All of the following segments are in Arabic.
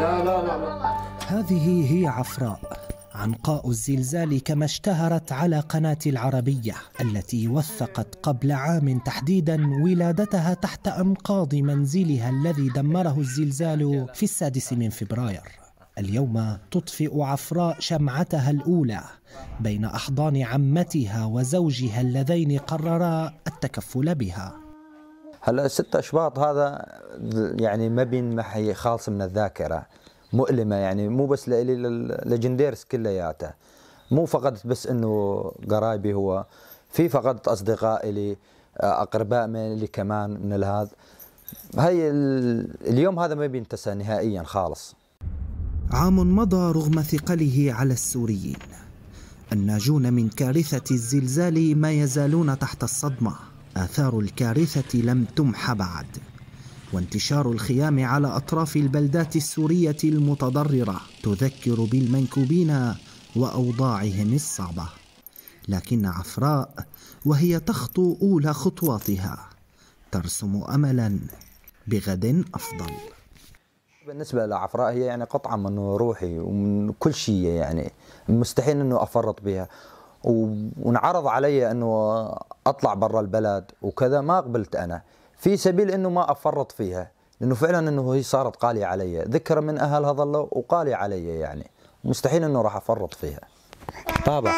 لا لا لا هذه هي عفراء عنقاء الزلزال كما اشتهرت على قناة العربية التي وثقت قبل عام تحديدا ولادتها تحت أنقاض منزلها الذي دمره الزلزال في السادس من فبراير اليوم تطفئ عفراء شمعتها الأولى بين أحضان عمتها وزوجها اللذين قررا التكفل بها هلا ستة اشباط هذا يعني بين ما خالص من الذاكره مؤلمه يعني مو بس لإلي لجنديرس كلياته مو فقدت بس انه قرايبي هو في فقدت اصدقائي لي اقرباء لي كمان من هذا هي اليوم هذا ما بينتسى نهائيا خالص عام مضى رغم ثقله على السوريين الناجون من كارثه الزلزال ما يزالون تحت الصدمه آثار الكارثة لم تمح بعد وانتشار الخيام على أطراف البلدات السورية المتضررة تذكر بالمنكوبين وأوضاعهم الصعبة لكن عفراء وهي تخطو أولى خطواتها ترسم أملا بغد أفضل بالنسبة لعفراء هي يعني قطعة من روحي ومن كل شيء يعني مستحيل أنه أفرط بها ونعرض علي انه اطلع برا البلد وكذا ما قبلت انا في سبيل انه ما افرط فيها لانه فعلا انه هي صارت قالية علي ذكر من اهلها ظلوا وقالية علي يعني مستحيل انه راح افرط فيها بابا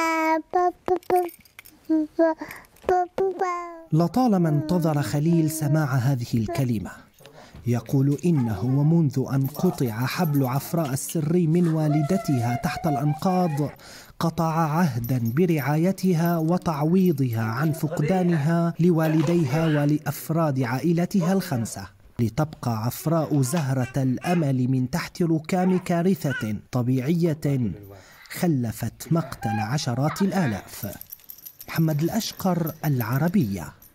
لطالما انتظر خليل سماع هذه الكلمه يقول انه ومنذ ان قطع حبل عفراء السري من والدتها تحت الانقاض قطع عهدا برعايتها وتعويضها عن فقدانها لوالديها ولافراد عائلتها الخمسه لتبقى عفراء زهرة الأمل من تحت ركام كارثة طبيعية خلفت مقتل عشرات الآلاف محمد الأشقر العربية